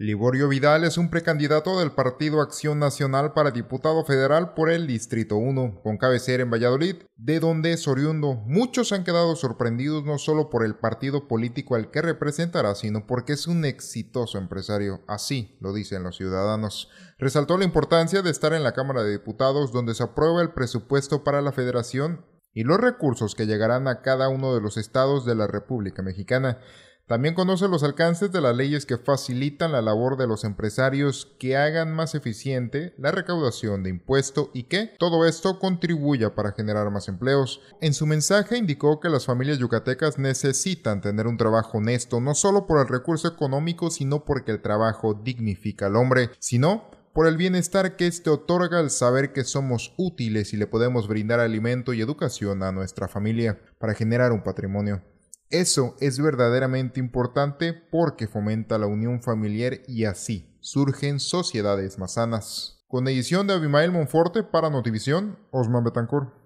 Liborio Vidal es un precandidato del Partido Acción Nacional para diputado federal por el Distrito 1, con cabecera en Valladolid, de donde es oriundo. Muchos han quedado sorprendidos no solo por el partido político al que representará, sino porque es un exitoso empresario. Así lo dicen los ciudadanos. Resaltó la importancia de estar en la Cámara de Diputados, donde se aprueba el presupuesto para la federación y los recursos que llegarán a cada uno de los estados de la República Mexicana. También conoce los alcances de las leyes que facilitan la labor de los empresarios que hagan más eficiente la recaudación de impuesto y que todo esto contribuya para generar más empleos. En su mensaje indicó que las familias yucatecas necesitan tener un trabajo honesto, no solo por el recurso económico, sino porque el trabajo dignifica al hombre, sino por el bienestar que este otorga al saber que somos útiles y le podemos brindar alimento y educación a nuestra familia para generar un patrimonio. Eso es verdaderamente importante porque fomenta la unión familiar y así surgen sociedades más sanas. Con edición de Abimael Monforte para Notivisión, Osman Betancourt.